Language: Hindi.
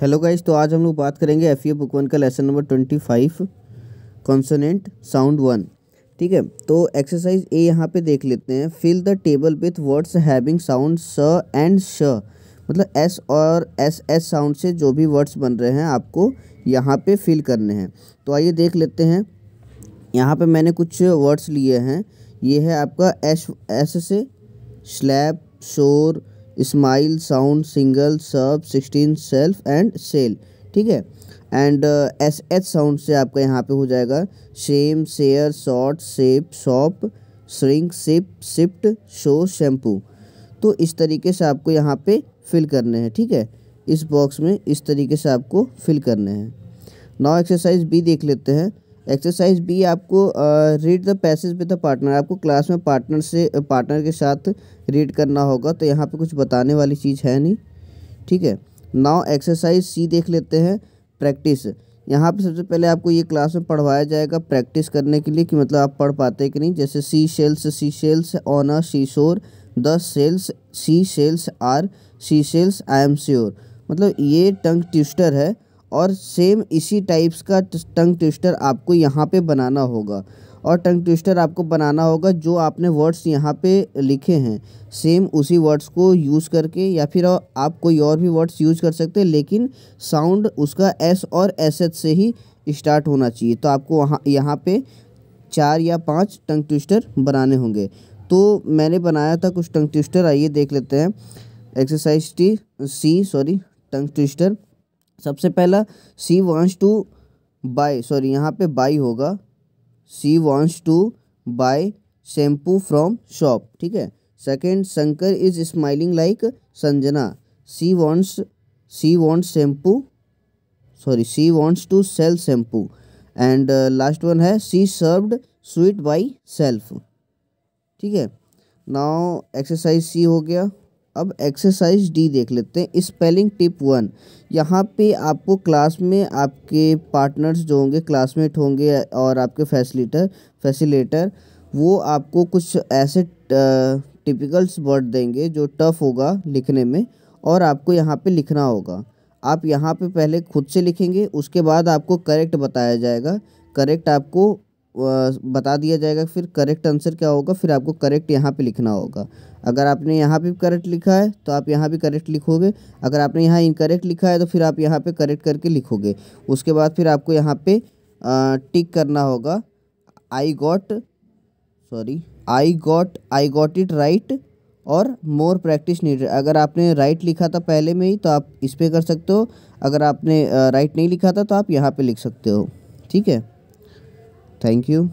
हेलो गाइस तो आज हम लोग बात करेंगे एफ बुक वन का lesson number twenty five consonant sound one ठीक है तो एक्सरसाइज ए यहाँ पे देख लेते हैं fill the table with words having sound स एंड श मतलब एस और एस एस साउंड से जो भी वर्ड्स बन रहे हैं आपको यहाँ पे फिल करने हैं तो आइए देख लेते हैं यहाँ पे मैंने कुछ वर्ड्स लिए हैं ये है आपका एस एस से slab shore smile sound single sub sixteen self and sell ठीक है एंड एस एच साउंड से आपका यहाँ पे हो जाएगा same share short sap shop shrink sip sift show shampoo तो इस तरीके से आपको यहाँ पे फिल करने हैं ठीक है इस बॉक्स में इस तरीके से आपको फिल करने हैं नाउ एक्सरसाइज बी देख लेते हैं एक्सरसाइज बी आपको read the passage with the partner आपको क्लास में पार्टनर से पार्टनर के साथ रीड करना होगा तो यहाँ पे कुछ बताने वाली चीज़ है नहीं ठीक है नाउ एक्सरसाइज सी देख लेते हैं प्रैक्टिस यहाँ पे सबसे पहले आपको ये क्लास में पढ़वाया जाएगा प्रैक्टिस करने के लिए कि मतलब आप पढ़ पाते कि नहीं जैसे sea shells sea shells on a sea shore the sells sea shells are sea shells I am sure मतलब ये टंग ट्विस्टर है और सेम इसी टाइप्स का टंग ट्विस्टर आपको यहाँ पे बनाना होगा और टंग ट्विस्टर आपको बनाना होगा जो आपने वर्ड्स यहाँ पे लिखे हैं सेम उसी वर्ड्स को यूज़ करके या फिर आप कोई और भी वर्ड्स यूज़ कर सकते हैं लेकिन साउंड उसका एस और एस एच से ही स्टार्ट होना चाहिए तो आपको वहाँ यहाँ पे चार या पाँच टंग ट्विस्टर बनाने होंगे तो मैंने बनाया था कुछ टंग ट्विस्टर आइए देख लेते हैं exercise T C sorry tongue twister सबसे पहला she wants to buy sorry यहाँ पे बाई होगा she wants to buy shampoo from shop ठीक है second Shankar is smiling like Sanjana she wants she wants shampoo sorry she wants to sell shampoo and last one है she served sweet by self ठीक है नाउ एक्सरसाइज सी हो गया अब एक्सरसाइज डी देख लेते हैं स्पेलिंग टिप वन यहाँ पे आपको क्लास में आपके पार्टनर्स जो होंगे क्लासमेट होंगे और आपके फैसिलिटर फैसिलेटर वो आपको कुछ ऐसे टिपिकल्स वर्ड देंगे जो टफ होगा लिखने में और आपको यहाँ पे लिखना होगा आप यहाँ पे पहले खुद से लिखेंगे उसके बाद आपको करेक्ट बताया जाएगा करेक्ट आपको बता दिया जाएगा फिर करेक्ट आंसर क्या होगा फिर आपको करेक्ट यहाँ पे लिखना होगा अगर आपने यहाँ पे करेक्ट लिखा है तो आप यहाँ भी करेक्ट लिखोगे अगर आपने यहाँ इनकरेक्ट लिखा है तो फिर आप यहाँ पे करेक्ट करके लिखोगे उसके बाद फिर आपको यहाँ पे टिक करना होगा I got sorry I got I got it right और मोर प्रैक्टिस नीडेड अगर आपने राइट लिखा था पहले में ही तो आप इस पर कर सकते हो अगर आपने राइट नहीं लिखा था तो आप यहाँ पे लिख सकते हो ठीक है Thank you.